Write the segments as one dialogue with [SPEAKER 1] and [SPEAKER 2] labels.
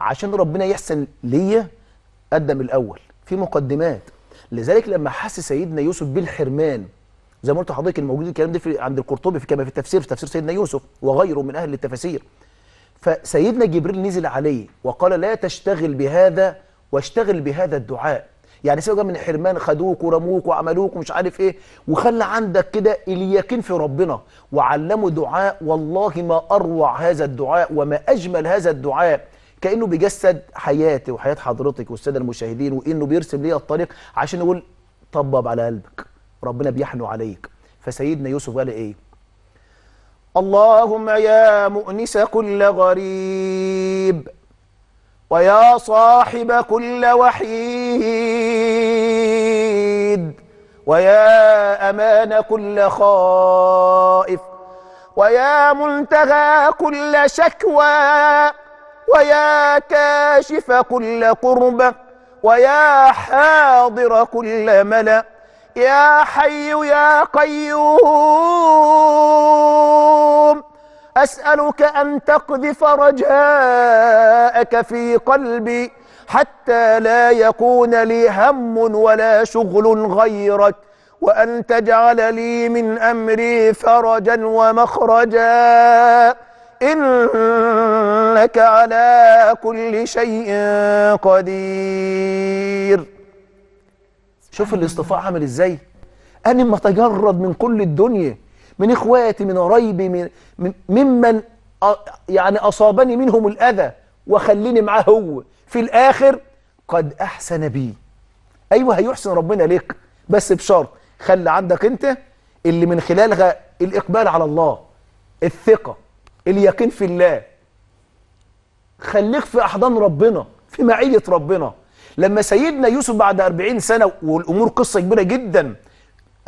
[SPEAKER 1] عشان ربنا يحسن ليا قدم الاول في مقدمات لذلك لما حس سيدنا يوسف بالحرمان زي ما قلت لحضرتك الموجود الكلام ده في عند القرطبي في كما في التفسير في تفسير سيدنا يوسف وغيره من اهل التفاسير فسيدنا جبريل نزل عليه وقال لا تشتغل بهذا واشتغل بهذا الدعاء يعني سيبك من الحرمان خدوك ورموك وعملوك ومش عارف ايه وخلى عندك كده اليقين في ربنا وعلمه دعاء والله ما اروع هذا الدعاء وما اجمل هذا الدعاء كانه بيجسد حياتي وحياه حضرتك والساده المشاهدين وانه بيرسم ليا الطريق عشان يقول طبب على قلبك ربنا بيحنو عليك فسيدنا يوسف قال ايه اللهم يا مؤنس كل غريب ويا صاحب كل وحيد ويا امان كل خائف ويا منتهى كل شكوى ويا كاشف كل قربة ويا حاضر كل ملأ يا حي يا قيوم أسألك أن تقذف رجاءك في قلبي حتى لا يكون لي هم ولا شغل غيرك وأن تجعل لي من أمري فرجا ومخرجا إن إنك على كل شيء قدير شوف الاصطفاء عمل ازاي أنا ما تجرد من كل الدنيا من إخواتي من قرايبي من, من ممن يعني أصابني منهم الأذى وخليني معاه هو في الآخر قد أحسن بي أيوة هيحسن ربنا ليك بس بشرط خلي عندك أنت اللي من خلالها الإقبال على الله الثقة اليقين في الله خليك في احضان ربنا في معيه ربنا لما سيدنا يوسف بعد 40 سنه والامور قصه كبيره جدا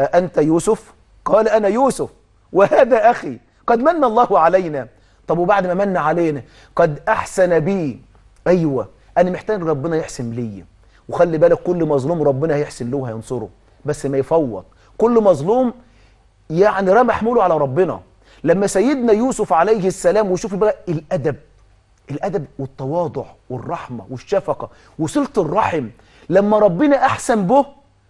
[SPEAKER 1] انت يوسف قال انا يوسف وهذا اخي قد من الله علينا طب وبعد ما من علينا قد احسن بي ايوه انا محتاج ربنا يحسن لي وخلي بالك كل مظلوم ربنا هيحسن له هينصره بس ما يفوض كل مظلوم يعني رمى حموله على ربنا لما سيدنا يوسف عليه السلام وشوف بقى الادب الادب والتواضع والرحمه والشفقه وصله الرحم لما ربنا احسن به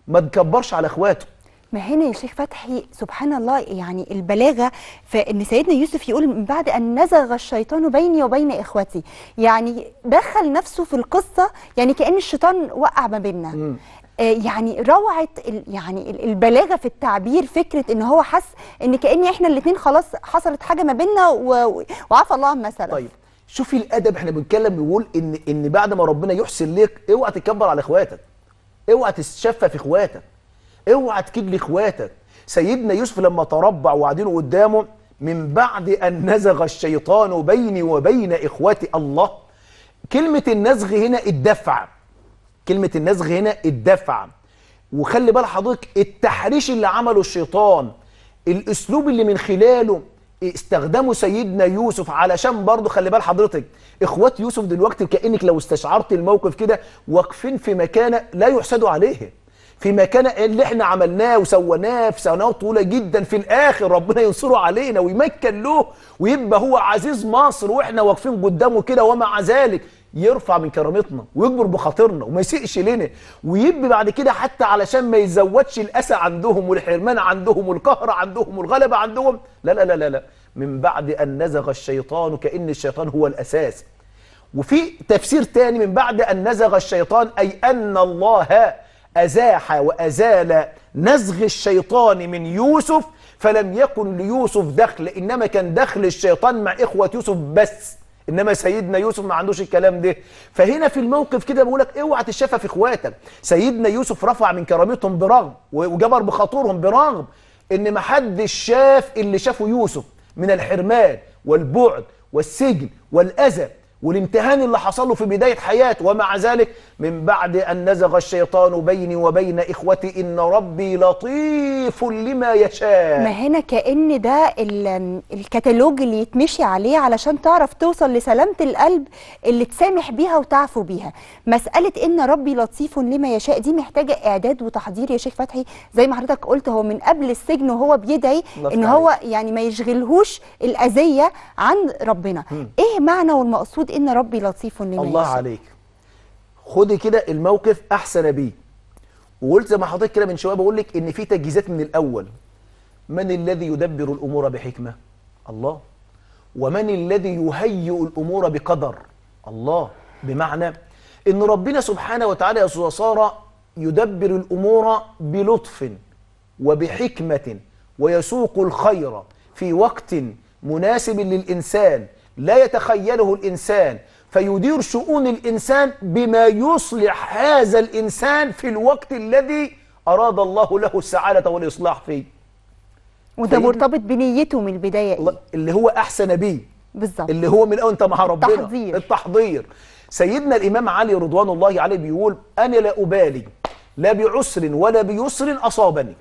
[SPEAKER 1] ما تكبرش على اخواته
[SPEAKER 2] ما هنا يا شيخ فتحي سبحان الله يعني البلاغه فان سيدنا يوسف يقول من بعد ان نزغ الشيطان بيني وبين اخوتي يعني دخل نفسه في القصه يعني كان الشيطان وقع ما بيننا آه، يعني روعه يعني البلاغه في التعبير فكره ان هو حس ان كان احنا الاثنين خلاص
[SPEAKER 1] حصلت حاجه ما بيننا وعفى الله مثلا طيب شوفي الادب احنا بنتكلم بيقول ان ان بعد ما ربنا يحسن ليك اوعى تتكبر على اخواتك اوعى تتشفى في اخواتك اوعى تكيد لاخواتك سيدنا يوسف لما تربع وقاعدين قدامه من بعد ان نزغ الشيطان بيني وبين اخواتي الله كلمه النزغ هنا الدفع كلمه النزغ هنا الدفع وخلي بال حضرتك التحريش اللي عمله الشيطان الاسلوب اللي من خلاله استخدموا سيدنا يوسف علشان برضه خلي بال حضرتك اخوات يوسف دلوقتي كانك لو استشعرت الموقف كده واقفين في مكانه لا يحسدوا عليه في مكانه اللي احنا عملناه وسويناه في سنوات طويله جدا في الاخر ربنا ينصره علينا ويمكن له ويبقى هو عزيز مصر واحنا واقفين قدامه كده ومع ذلك يرفع من كرامتنا ويكبر بخاطرنا وما يسيئش لنا ويبقى بعد كده حتى علشان ما يزودش الاسى عندهم والحرمان عندهم والقهر عندهم والغلبه عندهم لا لا لا, لا. من بعد ان نزغ الشيطان كان الشيطان هو الاساس وفي تفسير تاني من بعد ان نزغ الشيطان اي ان الله ازاح وازال نزغ الشيطان من يوسف فلم يكن ليوسف دخل انما كان دخل الشيطان مع اخوه يوسف بس انما سيدنا يوسف ما عندوش الكلام ده فهنا في الموقف كده بقول لك اوعى تشفى في اخواتك سيدنا يوسف رفع من كرامتهم برغم وجبر بخاطرهم برغم ان ما حدش شاف اللي شافه يوسف من الحرمان والبعد والسجن والاذى والامتهان اللي حصل له في بداية حياته ومع ذلك من بعد أن نزغ الشيطان بيني وبين إخوتي إن ربي لطيف لما يشاء ما
[SPEAKER 2] هنا كأن ده الكتالوج اللي يتمشي عليه علشان تعرف توصل لسلامة القلب اللي تسامح بيها وتعفو بيها مسألة إن ربي لطيف لما يشاء دي محتاجة إعداد وتحضير يا شيخ فتحي زي ما حضرتك قلت هو من قبل السجن وهو بيدعي إن هو يعني ما يشغلهوش الأذية عن ربنا م. إيه معنى والمقصود موجود ان ربي لطيف لما الله عليك
[SPEAKER 1] خدي كده الموقف احسن بيه وقلت زي ما حضرتك كده من شويه بقول لك ان في تجهيزات من الاول من الذي يدبر الامور بحكمه الله ومن الذي يهيئ الامور بقدر الله بمعنى ان ربنا سبحانه وتعالى يا ساره يدبر الامور بلطف وبحكمه ويسوق الخير في وقت مناسب للإنسان لا يتخيله الإنسان فيدير شؤون الإنسان بما يصلح هذا الإنسان في الوقت الذي أراد الله له السعادة والإصلاح فيه
[SPEAKER 2] وده مرتبط بنيته من البداية
[SPEAKER 1] إيه؟ اللي هو أحسن بيه بالظبط اللي هو من أنت مع ربنا التحضير التحضير سيدنا الإمام علي رضوان الله عليه بيقول أنا لا أبالي لا بعسر ولا بيسر أصابني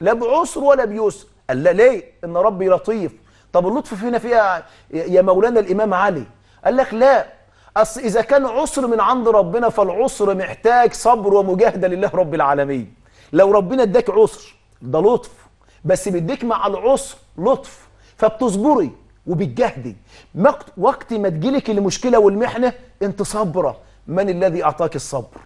[SPEAKER 1] لا بعسر ولا بيسر قال لا ليه إن ربي لطيف طب اللطف فينا فيها يا مولانا الإمام علي قال لك لا أصل إذا كان عسر من عند ربنا فالعسر محتاج صبر ومجاهدة لله رب العالمين لو ربنا اداك عسر ده لطف بس بيديك مع العسر لطف فبتصبري وبتجهدي وقت ما تجيلك المشكلة والمحنة انت صبرة من الذي أعطاك الصبر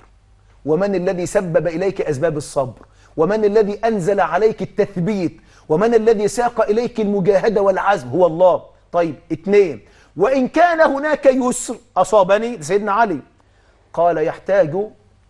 [SPEAKER 1] ومن الذي سبب إليك أسباب الصبر ومن الذي أنزل عليك التثبيت ومن الذي ساق إليك المجاهدة والعزم هو الله طيب اثنين وإن كان هناك يسر أصابني سيدنا علي قال يحتاج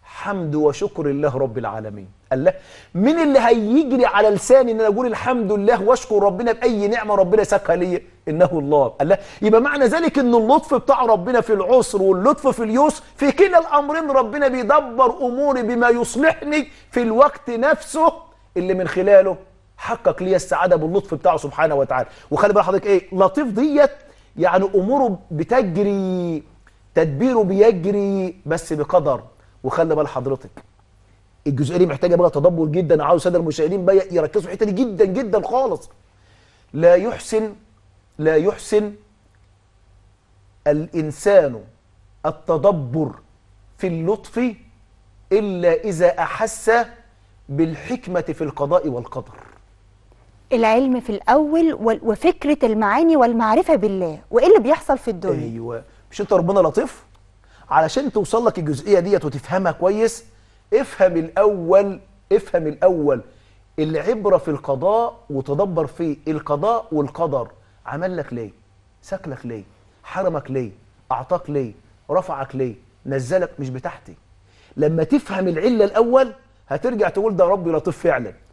[SPEAKER 1] حمد وشكر الله رب العالمين قال له مين اللي هيجري على لساني ان انا اقول الحمد لله واشكر ربنا باي نعمه ربنا ساقها ليا انه الله الله يبقى معنى ذلك ان اللطف بتاع ربنا في العسر واللطف في اليسر في كلا الامرين ربنا بيدبر اموري بما يصلحني في الوقت نفسه اللي من خلاله حقق لي السعاده باللطف بتاعه سبحانه وتعالى وخلي بال حضرتك ايه لطيف ديت يعني اموره بتجري تدبيره بيجري بس بقدر وخلي بال حضرتك الجزئيه دي محتاجه بقى تدبر جدا عاوز الساده المشاهدين بقى يركزوا في الحته دي جدا جدا خالص لا يحسن لا يحسن الإنسان التدبر في اللطف إلا إذا أحس بالحكمة في القضاء والقدر
[SPEAKER 2] العلم في الأول وفكرة المعاني والمعرفة بالله وإيه اللي بيحصل في
[SPEAKER 1] الدنيا أيوة مش أنت ربنا لطيف علشان توصل لك الجزئية ديت وتفهمها كويس افهم الأول افهم الأول العبرة في القضاء وتدبر في القضاء والقدر عمل لك ليه سكلك ليه حرمك ليه اعطاك ليه رفعك ليه نزلك مش بتاعتي لما تفهم العله الاول هترجع تقول ده ربي لطيف فعلا